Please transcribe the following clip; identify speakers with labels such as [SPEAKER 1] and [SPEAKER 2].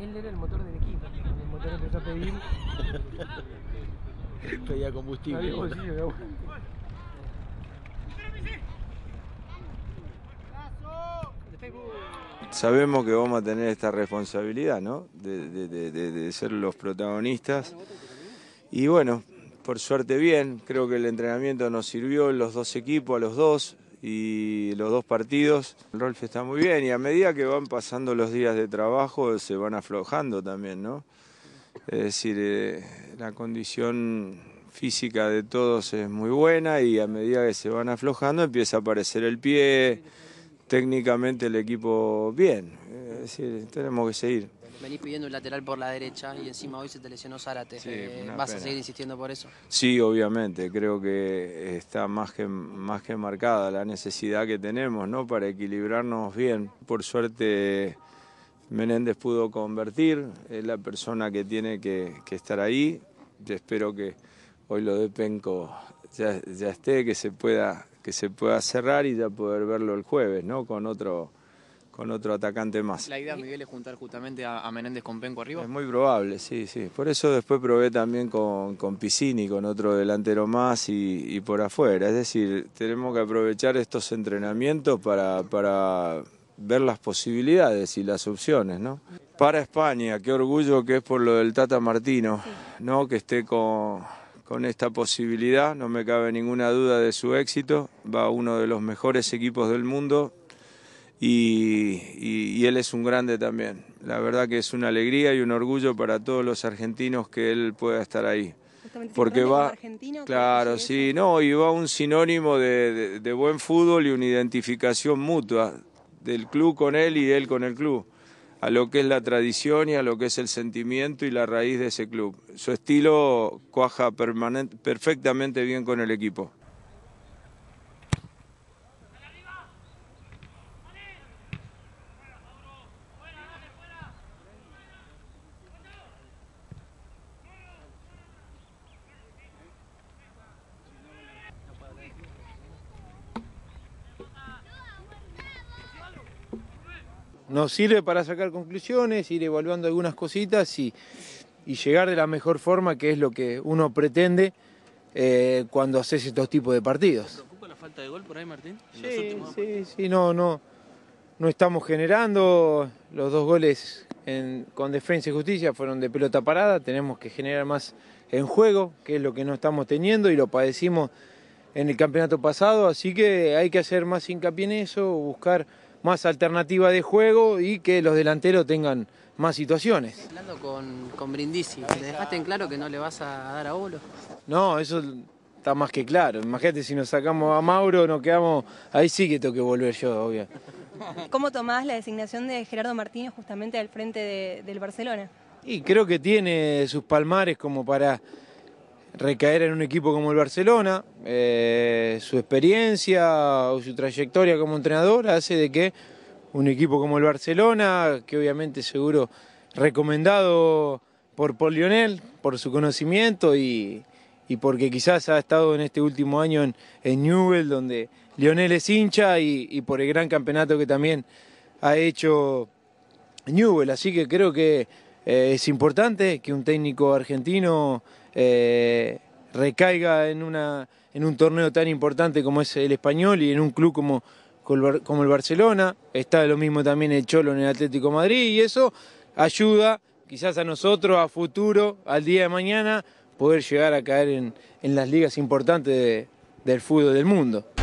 [SPEAKER 1] él era el motor del equipo. El motor empezó a pedir.
[SPEAKER 2] Pedía combustible. Sabemos que vamos a tener esta responsabilidad, ¿no? De, de, ser los protagonistas. Y bueno, por suerte bien, creo que el entrenamiento nos sirvió, los dos equipos, a los dos y los dos partidos. El Rolf está muy bien y a medida que van pasando los días de trabajo se van aflojando también, ¿no? Es decir, eh, la condición física de todos es muy buena y a medida que se van aflojando empieza a aparecer el pie, técnicamente el equipo bien. Es decir, tenemos que seguir
[SPEAKER 1] venís pidiendo el lateral por la derecha y encima hoy se te lesionó Zárate. Eh, ¿Vas a seguir insistiendo por eso?
[SPEAKER 2] Sí, obviamente. Creo que está más que, más que marcada la necesidad que tenemos ¿no? para equilibrarnos bien. Por suerte Menéndez pudo convertir, es la persona que tiene que, estar ahí. Yo espero que hoy lo de Penco ya, esté, que se pueda que se pueda cerrar y ya poder verlo el jueves, ¿no? Con otro con otro atacante más.
[SPEAKER 1] La idea, Miguel, es juntar justamente a, Menéndez con Penco arriba.
[SPEAKER 2] Es muy probable, sí, sí. Por eso después probé también con, con con otro delantero más y, por afuera. Es decir, tenemos que aprovechar estos entrenamientos para, ver las posibilidades y las opciones, ¿no? Para España, qué orgullo que es por lo del Tata Martino, ¿no? Que esté con, con esta posibilidad, no me cabe ninguna duda de su éxito. Va uno de los mejores equipos del mundo, y, él es un grande también. La verdad que es una alegría y un orgullo para todos los argentinos que él pueda estar ahí. Porque va, claro, sí, no, y va un sinónimo de, buen fútbol y una identificación mutua del club con él y él con el club, a lo que es la tradición y a lo que es el sentimiento y la raíz de ese club. Su estilo cuaja perfectamente bien con el equipo.
[SPEAKER 1] nos sirve para sacar conclusiones, ir evaluando algunas cositas y, llegar de la mejor forma, que es lo que uno pretende eh, cuando haces estos tipos de partidos. ¿Te preocupa la falta de gol por ahí, Martín? Sí, sí, sí, no, no, no estamos generando los dos goles con defensa y justicia fueron de pelota parada, tenemos que generar más en juego, que es lo que no estamos teniendo y lo padecimos en el campeonato pasado, así que hay que hacer más hincapié en eso, buscar más alternativa de juego y que los delanteros tengan más situaciones. Hablando con, con Brindisi, ¿le dejaste en claro que no le vas a dar a Olo? No, eso está más que claro. Imagínate si nos sacamos a Mauro, nos quedamos. Ahí sí que tengo que volver yo, obvio. ¿Cómo tomás la designación de Gerardo Martínez justamente al frente del Barcelona? Y creo que tiene sus palmares como para recaer en un equipo como el Barcelona. Eh, su experiencia o su trayectoria como entrenador hace de que un equipo como el Barcelona, que obviamente seguro recomendado por, por Lionel, por su conocimiento y, porque quizás ha estado en este último año en, Newell, donde Lionel es hincha y, por el gran campeonato que también ha hecho Newell. Así que creo que eh, es importante que un técnico argentino eh, recaiga en, una, en un torneo tan importante como es el español y en un club como, el Barcelona, está lo mismo también el Cholo en el Atlético Madrid y eso ayuda quizás a nosotros a futuro, al día de mañana, poder llegar a caer en, las ligas importantes del fútbol del mundo.